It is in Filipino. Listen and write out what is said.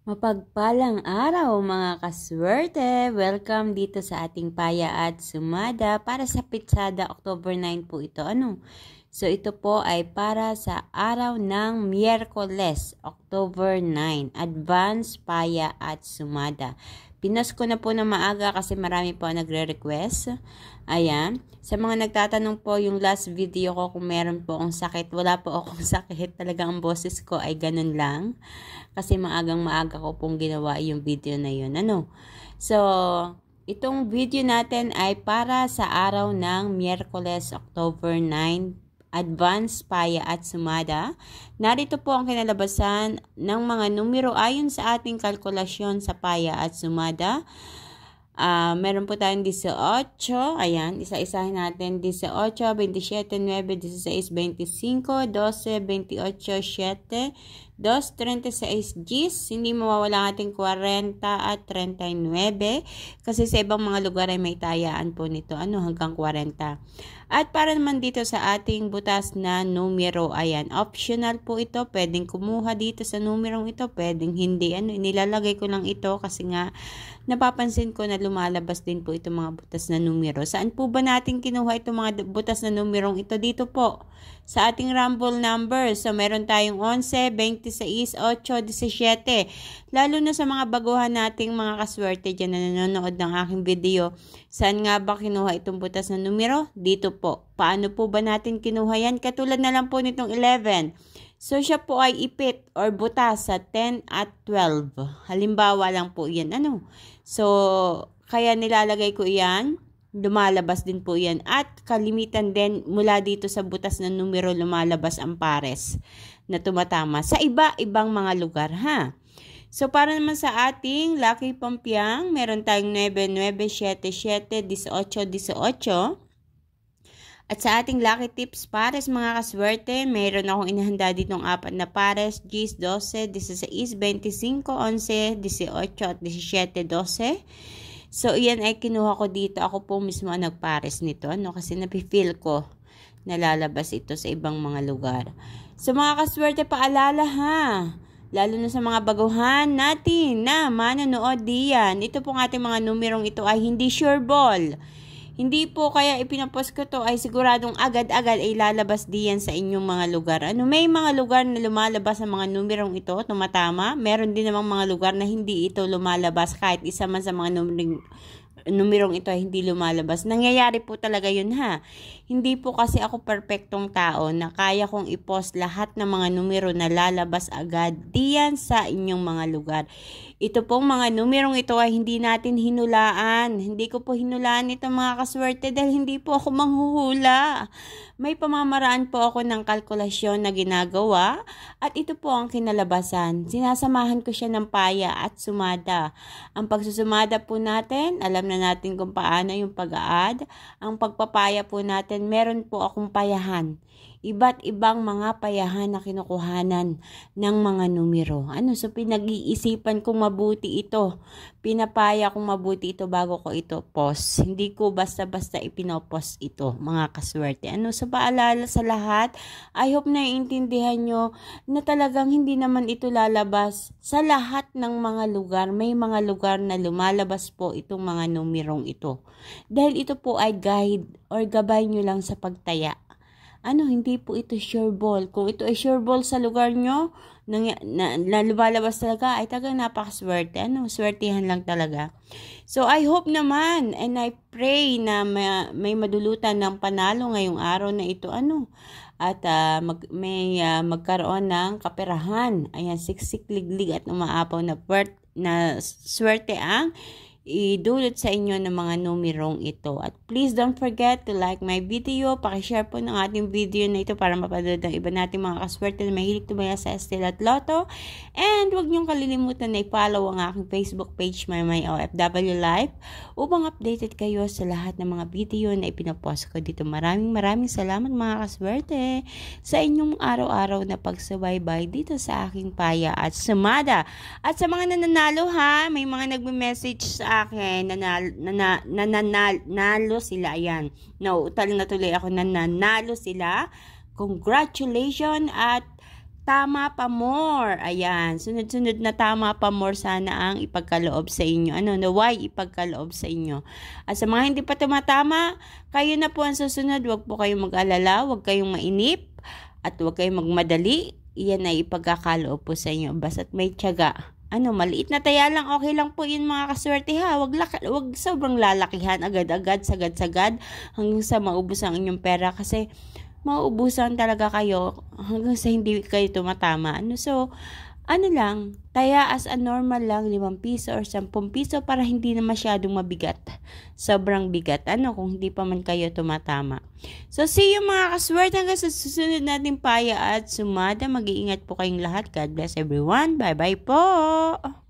Mapagpalang araw mga kaswerte! Welcome dito sa ating paya at sumada para sa Pitsada October 9 po ito. Ano? So ito po ay para sa araw ng Miyerkules, October 9, Advance Paya at Sumada. Pinas ko na po ng maaga kasi marami po nagre-request. Ayan. Sa mga nagtatanong po yung last video ko kung meron po akong sakit. Wala po akong sakit. Talaga ang boses ko ay ganun lang. Kasi maagang maaga ko pong ginawa yung video na yun. Ano? So, itong video natin ay para sa araw ng Miyerkules, October 9, Advance, Paya at Sumada. Narito po ang kinalabasan ng mga numero ayon sa ating kalkulasyon sa Paya at Sumada. Uh, meron po tayong 18, ayan, isa-isahin natin 18, 27, 9, 16, 25, 12, 28, 7, 2, 36 Gs. Hindi mawawala ating 40 at 39 kasi sa ibang mga lugar ay may tayaan po nito, ano, hanggang 40. At para naman dito sa ating butas na numero, ayan, optional po ito. Pwedeng kumuha dito sa numerong ito, pwedeng hindi. Ano, nilalagay ko lang ito kasi nga napapansin ko na lumalabas din po itong mga butas na numero. Saan po ba natin kinuha itong mga butas na numerong ito? Dito po sa ating Rumble number. So, meron tayong 11, 26, 8, 17. Lalo na sa mga baguhan nating mga kaswerte dyan na nanonood ng aking video. Saan nga ba kinuha itong butas na numero? Dito po. Paano po ba natin kinuha yan? Katulad na lang po nitong 11. So, siya po ay ipit or butas sa 10 at 12. Halimbawa lang po yan. Ano? So, kaya nilalagay ko yan lumalabas din po yan. At kalimitan din mula dito sa butas ng numero lumalabas ang pares na tumatama sa iba-ibang mga lugar ha. So para naman sa ating Lucky Pampiang, meron tayong 99771818. At sa ating lucky tips pares mga kaswerte, meron akong inihanda ditong apat na pares, Gs 12, 16, 25, 11, 18 at 17, 12. So, iyan ay kinuha ko dito. Ako po mismo ang nagpares nito, no? Kasi napifeel ko nalalabas ito sa ibang mga lugar. So, mga kaswerte, paalala ha. Lalo na sa mga baguhan natin na manonood diyan. Ito pong ating mga numerong ito ay hindi sure ball. Hindi po kaya ipinapost ko to ay siguradong agad-agad ay lalabas diyan sa inyong mga lugar. Ano, may mga lugar na lumalabas ang mga numerong ito, tumatama. Meron din namang mga lugar na hindi ito lumalabas kahit isa man sa mga numerong, numerong ito ay hindi lumalabas. Nangyayari po talaga yun ha. Hindi po kasi ako perfectong tao na kaya kong i-post lahat ng mga numero na lalabas agad diyan sa inyong mga lugar. Ito pong mga numerong ito ay hindi natin hinulaan. Hindi ko po hinulaan ito mga kaswerte dahil hindi po ako manghuhula. May pamamaraan po ako ng kalkulasyon na ginagawa at ito po ang kinalabasan. Sinasamahan ko siya ng paya at sumada. Ang pagsusumada po natin, alam na natin kung paano yung pag-aad. Ang pagpapaya po natin, meron po akong payahan iba't ibang mga payahan na kinukuhanan ng mga numero. Ano, so pinag-iisipan kong mabuti ito. Pinapaya kong mabuti ito bago ko ito post. Hindi ko basta-basta ipinopost ito, mga kaswerte. Ano, so paalala sa lahat, I hope na naiintindihan nyo na talagang hindi naman ito lalabas sa lahat ng mga lugar. May mga lugar na lumalabas po itong mga numerong ito. Dahil ito po ay guide or gabay nyo lang sa pagtaya ano, hindi po ito sure ball. Kung ito ay sure ball sa lugar nyo, nang, na, na, lumalabas talaga, ay taga napakaswerte. Ano, swertihan lang talaga. So, I hope naman and I pray na may, may madulutan ng panalo ngayong araw na ito. Ano, at uh, mag, may uh, magkaroon ng kaperahan. Ayan, siksik, liglig at umaapaw na, puwert, na swerte ang idulot sa inyo ng mga numerong ito. At please don't forget to like my video. Pakishare po ng ating video na ito para mapanood ang iba nating mga kaswerte na mahilig tumaya sa Estel at Lotto. And huwag niyong kalilimutan na i-follow ang aking Facebook page, My My OFW Life, upang updated kayo sa lahat ng mga video na ipinapost ko dito. Maraming maraming salamat mga kaswerte sa inyong araw-araw na pagsubaybay dito sa aking paya at sumada. At sa mga nananalo ha, may mga nagme-message sa sa akin, nanalo, nanalo, nanalo sila. Ayan, nauutal na tuloy ako na nanalo sila. Congratulations at tama pa more. Ayan, sunod-sunod na tama pa more sana ang ipagkaloob sa inyo. Ano, na why ipagkaloob sa inyo. At sa mga hindi pa tumatama, kayo na po ang susunod. Huwag po kayong mag-alala, huwag kayong mainip, at huwag kayong magmadali. Iyan ay ipagkakaloob po sa inyo. Basta may tiyaga ano, maliit na taya lang, okay lang po yun mga kaswerte ha. Huwag lak- wag sobrang lalakihan agad-agad, sagad-sagad hanggang sa maubos ang inyong pera kasi maubusan talaga kayo hanggang sa hindi kayo tumatama. Ano, so, ano lang, taya as a normal lang 5 piso or 10 piso para hindi na masyadong mabigat. Sobrang bigat, ano, kung hindi pa man kayo tumatama. So, see you mga kaswerte hanggang sa susunod nating paya at sumada. Mag-iingat po kayong lahat. God bless everyone. Bye-bye po!